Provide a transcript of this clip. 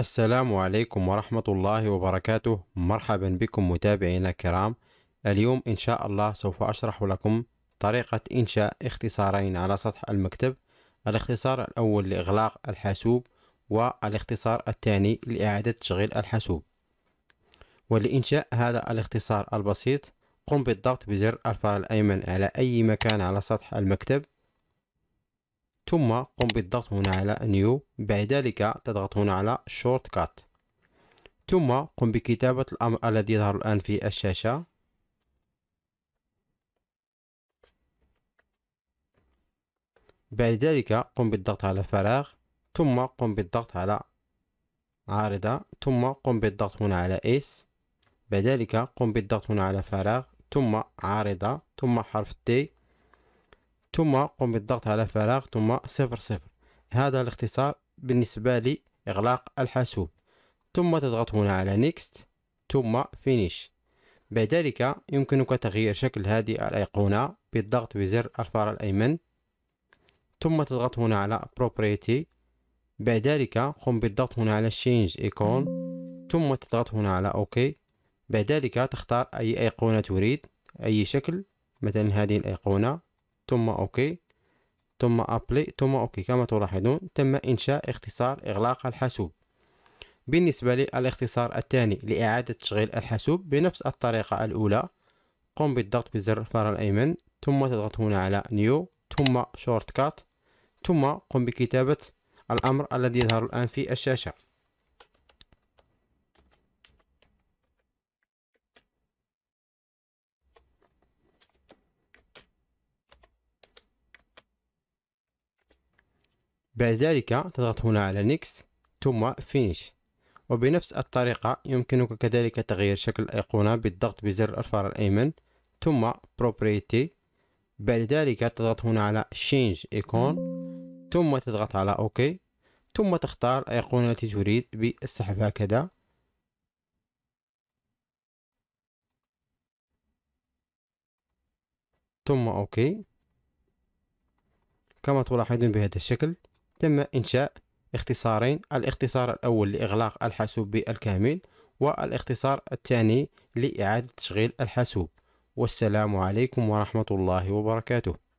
السلام عليكم ورحمة الله وبركاته مرحبا بكم متابعينا الكرام اليوم إن شاء الله سوف أشرح لكم طريقة إنشاء اختصارين على سطح المكتب الاختصار الأول لإغلاق الحاسوب والاختصار الثاني لإعادة تشغيل الحاسوب ولإنشاء هذا الاختصار البسيط قم بالضغط بزر الفار الأيمن على أي مكان على سطح المكتب ثم قم بالضغط هنا على نيو بعد ذلك تضغط هنا على شورت كات ثم قم بكتابة الأمر الذي يظهر الآن في الشاشة بعد ذلك قم بالضغط على فراغ ثم قم بالضغط على عارضة ثم قم بالضغط هنا على اس بعد ذلك قم بالضغط هنا على فراغ ثم عارضة ثم حرف تي ثم قم بالضغط على فراغ ثم صفر صفر هذا الاختصار بالنسبة لإغلاق الحاسوب ثم تضغط هنا على نيكست ثم فينيش بعد ذلك يمكنك تغيير شكل هذه الأيقونة بالضغط بزر الفار الأيمن ثم تضغط هنا على Property بعد ذلك قم بالضغط هنا على Change Icon ثم تضغط هنا على OK بعد ذلك تختار أي أيقونة تريد أي شكل مثلا هذه الأيقونة ثم اوكي ثم ابلي ثم اوكي كما تلاحظون تم انشاء اختصار اغلاق الحاسوب بالنسبة للاختصار الثاني لإعادة تشغيل الحاسوب بنفس الطريقة الأولى قم بالضغط بزر الفار الأيمن ثم تضغط هنا على نيو ثم شورت كات ثم قم بكتابة الأمر الذي يظهر الآن في الشاشة بعد ذلك تضغط هنا على نيكست ثم فينش وبنفس الطريقة يمكنك كذلك تغيير شكل الأيقونة بالضغط بزر الأرفع الأيمن ثم Property بعد ذلك تضغط هنا على Change Icon ثم تضغط على OK ثم تختار الأيقونة التي تريد بالسحب هكذا ثم OK كما تلاحظون بهذا الشكل تم إنشاء اختصارين الاختصار الأول لإغلاق الحاسوب بالكامل والاختصار الثاني لإعادة تشغيل الحاسوب والسلام عليكم ورحمة الله وبركاته